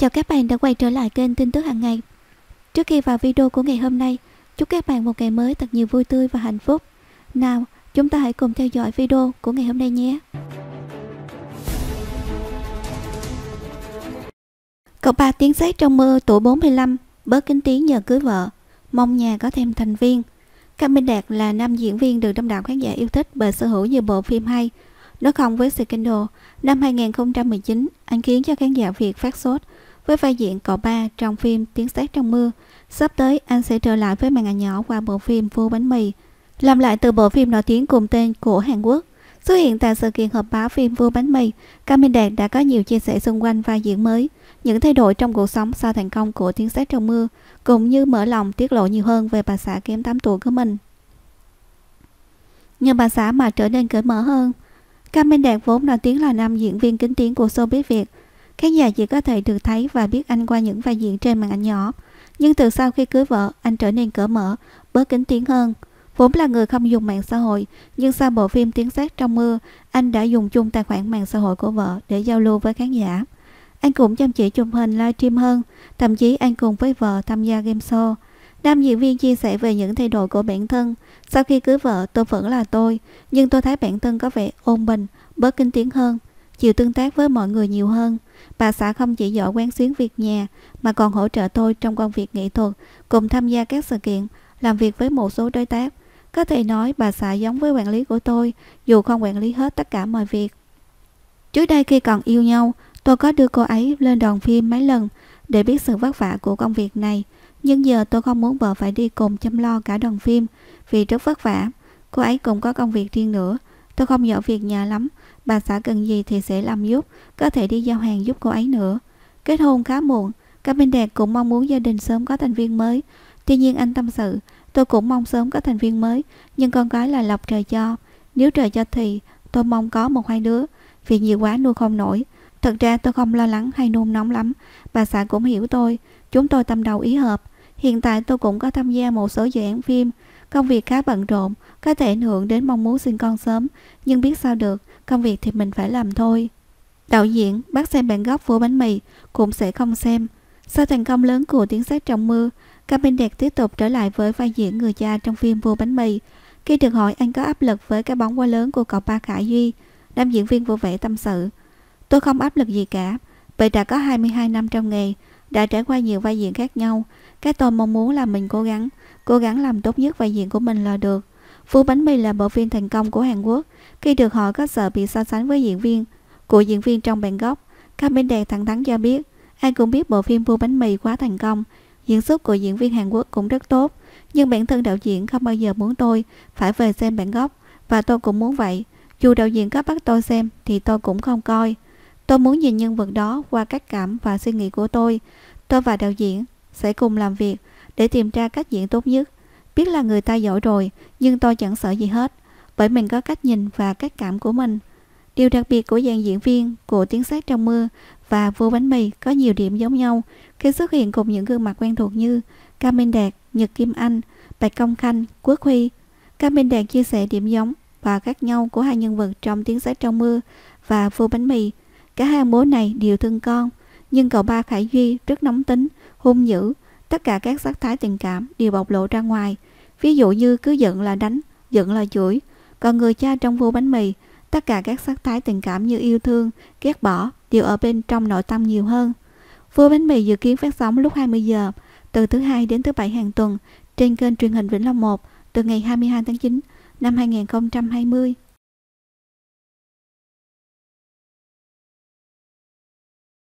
Chào các bạn đã quay trở lại kênh tin tức hàng ngày. Trước khi vào video của ngày hôm nay, chúc các bạn một ngày mới thật nhiều vui tươi và hạnh phúc. Nào, chúng ta hãy cùng theo dõi video của ngày hôm nay nhé. Cậu ba tiếng sét trong mưa tuổi 45, bớt kính tiếng nhờ cưới vợ, mong nhà có thêm thành viên. Cam Minh Đạt là nam diễn viên được đông đảo khán giả yêu thích bởi sở hữu nhiều bộ phim hay. nói không với Scandal, năm 2019, anh khiến cho khán giả Việt phát sốt với vai diễn cậu ba trong phim Tiếng sét trong mưa. Sắp tới anh sẽ trở lại với màn ảnh nhỏ qua bộ phim Vô bánh mì, làm lại từ bộ phim nổi tiếng cùng tên của Hàn Quốc. Xuất hiện tại sự kiện họp báo phim vua bánh mì, Cam Minh Đạt đã có nhiều chia sẻ xung quanh vai diễn mới, những thay đổi trong cuộc sống sau thành công của Tiếng sét trong mưa, cũng như mở lòng tiết lộ nhiều hơn về bà xã kém 8 tuổi của mình. Nhưng bà xã mà trở nên cởi mở hơn. Cam Minh Đạt vốn nổi tiếng là nam diễn viên kính tiếng của showbiz Việt, Khán giả chỉ có thể được thấy và biết anh qua những vai diễn trên màn ảnh nhỏ. Nhưng từ sau khi cưới vợ, anh trở nên cởi mở, bớt kính tiếng hơn. Vốn là người không dùng mạng xã hội, nhưng sau bộ phim Tiếng sát trong mưa, anh đã dùng chung tài khoản mạng xã hội của vợ để giao lưu với khán giả. Anh cũng chăm chỉ chụp hình livestream hơn, thậm chí anh cùng với vợ tham gia game show. Nam diễn viên chia sẻ về những thay đổi của bản thân. Sau khi cưới vợ, tôi vẫn là tôi, nhưng tôi thấy bản thân có vẻ ôn bình, bớt kinh tiếng hơn chịu tương tác với mọi người nhiều hơn. Bà xã không chỉ giỏi quán xuyến việc nhà mà còn hỗ trợ tôi trong công việc nghệ thuật, cùng tham gia các sự kiện, làm việc với một số đối tác. Có thể nói bà xã giống với quản lý của tôi, dù không quản lý hết tất cả mọi việc. Trước đây khi còn yêu nhau, tôi có đưa cô ấy lên đoàn phim mấy lần để biết sự vất vả của công việc này. Nhưng giờ tôi không muốn vợ phải đi cùng chăm lo cả đoàn phim vì rất vất vả. Cô ấy cũng có công việc riêng nữa Tôi không hiểu việc nhà lắm, bà xã cần gì thì sẽ làm giúp, có thể đi giao hàng giúp cô ấy nữa. Kết hôn khá muộn, các bên đẹp cũng mong muốn gia đình sớm có thành viên mới. Tuy nhiên anh tâm sự, tôi cũng mong sớm có thành viên mới, nhưng con gái là lộc trời cho. Nếu trời cho thì tôi mong có một hai đứa, vì nhiều quá nuôi không nổi. Thật ra tôi không lo lắng hay nôn nóng lắm, bà xã cũng hiểu tôi, chúng tôi tâm đầu ý hợp. Hiện tại tôi cũng có tham gia một số dự án phim, Công việc khá bận rộn, có thể ảnh hưởng đến mong muốn sinh con sớm, nhưng biết sao được, công việc thì mình phải làm thôi. Đạo diễn bác xem bản gốc của bánh mì cũng sẽ không xem. Sau thành công lớn của tiếng sét trong mưa, Cam Minh Đẹp tiếp tục trở lại với vai diễn người cha trong phim Vua Bánh Mì. Khi được hỏi anh có áp lực với cái bóng quá lớn của cậu ba Khải Duy, nam diễn viên vô vẻ tâm sự. Tôi không áp lực gì cả, bởi đã có 22 năm trong nghề, đã trải qua nhiều vai diễn khác nhau. Cái tôi mong muốn là mình cố gắng, cố gắng làm tốt nhất vai diễn của mình là được. Phú Bánh Mì là bộ phim thành công của Hàn Quốc, khi được hỏi có sợ bị so sánh với diễn viên của diễn viên trong bản gốc. Các bên đèn thẳng thắn cho biết, ai cũng biết bộ phim Phú Bánh Mì quá thành công, diễn xuất của diễn viên Hàn Quốc cũng rất tốt, nhưng bản thân đạo diễn không bao giờ muốn tôi phải về xem bản gốc, và tôi cũng muốn vậy. Dù đạo diễn có bắt tôi xem thì tôi cũng không coi. Tôi muốn nhìn nhân vật đó qua cách cảm và suy nghĩ của tôi. Tôi và đạo diễn sẽ cùng làm việc để tìm ra cách diễn tốt nhất. Biết là người ta giỏi rồi, nhưng tôi chẳng sợ gì hết, bởi mình có cách nhìn và cách cảm của mình. Điều đặc biệt của dàn diễn viên của Tiếng Sát Trong Mưa và Vua Bánh Mì có nhiều điểm giống nhau khi xuất hiện cùng những gương mặt quen thuộc như Cam Minh Đạt, Nhật Kim Anh, Bạch Công Khanh, Quốc Huy. Cam Minh Đạt chia sẻ điểm giống và khác nhau của hai nhân vật trong Tiếng Sát Trong Mưa và Vua Bánh Mì Cả hai bố này đều thương con, nhưng cậu ba Khải Duy rất nóng tính, hung dữ, tất cả các sắc thái tình cảm đều bộc lộ ra ngoài. Ví dụ như cứ giận là đánh, giận là chửi, còn người cha trong vô bánh mì, tất cả các sắc thái tình cảm như yêu thương, ghét bỏ đều ở bên trong nội tâm nhiều hơn. Vô bánh mì dự kiến phát sóng lúc 20 giờ, từ thứ hai đến thứ bảy hàng tuần trên kênh truyền hình Vĩnh Long 1 từ ngày 22 tháng 9 năm 2020.